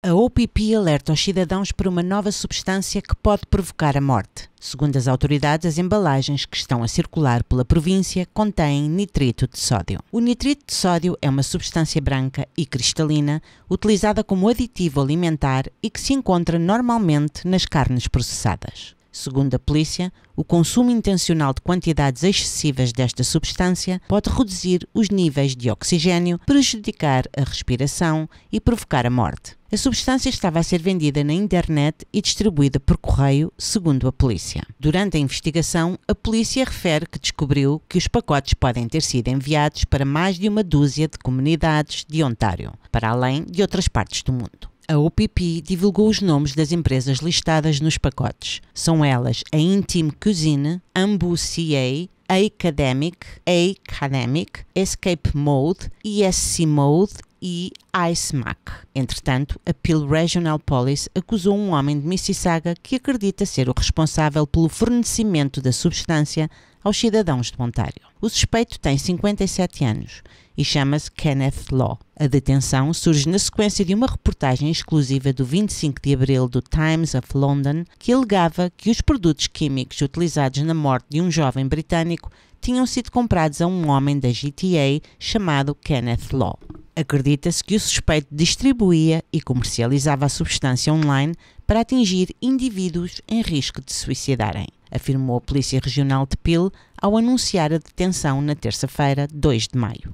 A OPP alerta os cidadãos para uma nova substância que pode provocar a morte. Segundo as autoridades, as embalagens que estão a circular pela província contêm nitrito de sódio. O nitrito de sódio é uma substância branca e cristalina utilizada como aditivo alimentar e que se encontra normalmente nas carnes processadas. Segundo a polícia, o consumo intencional de quantidades excessivas desta substância pode reduzir os níveis de oxigênio, prejudicar a respiração e provocar a morte. A substância estava a ser vendida na internet e distribuída por correio, segundo a polícia. Durante a investigação, a polícia refere que descobriu que os pacotes podem ter sido enviados para mais de uma dúzia de comunidades de Ontário, para além de outras partes do mundo a OPP divulgou os nomes das empresas listadas nos pacotes. São elas a Intime Cuisine, Ambu CA, Academic, Academic, Escape Mode, ESC Mode e ICMAC. Entretanto, a Peel Regional Police acusou um homem de Mississauga que acredita ser o responsável pelo fornecimento da substância aos cidadãos de Ontário. O suspeito tem 57 anos e chama-se Kenneth Law. A detenção surge na sequência de uma reportagem exclusiva do 25 de abril do Times of London que alegava que os produtos químicos utilizados na morte de um jovem britânico tinham sido comprados a um homem da GTA chamado Kenneth Law acredita-se que o suspeito distribuía e comercializava a substância online para atingir indivíduos em risco de suicidarem, afirmou a Polícia Regional de Peel ao anunciar a detenção na terça-feira, 2 de maio.